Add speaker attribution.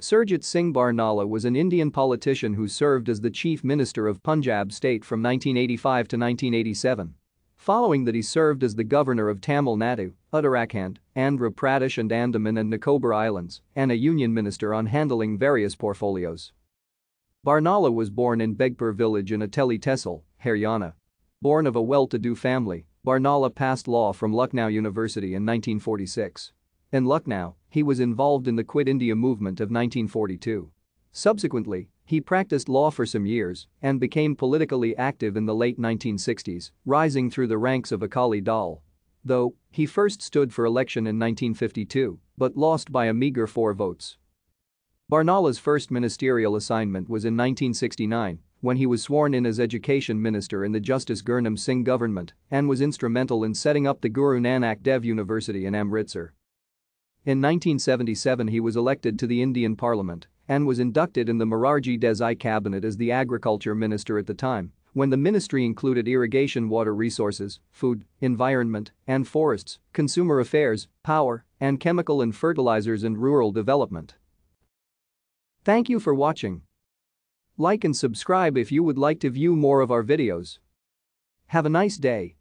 Speaker 1: Surjit Singh Barnala was an Indian politician who served as the chief minister of Punjab state from 1985 to 1987. Following that he served as the governor of Tamil Nadu, Uttarakhand, Andhra Pradesh and Andaman and Nicobar Islands, and a union minister on handling various portfolios. Barnala was born in Begpur village in Ateli Tessel, Haryana. Born of a well-to-do family, Barnala passed law from Lucknow University in 1946. In Lucknow, he was involved in the Quit India movement of 1942. Subsequently, he practiced law for some years and became politically active in the late 1960s, rising through the ranks of Akali Dal. Though, he first stood for election in 1952, but lost by a meager four votes. Barnala's first ministerial assignment was in 1969, when he was sworn in as education minister in the Justice Gurnam Singh government and was instrumental in setting up the Guru Nanak Dev University in Amritsar. In 1977 he was elected to the Indian parliament and was inducted in the Morarji Desai cabinet as the agriculture minister at the time, when the ministry included irrigation water resources, food, environment, and forests, consumer affairs, power, and chemical and fertilizers and rural development. Thank you for watching. Like and subscribe if you would like to view more of our videos. Have a nice day.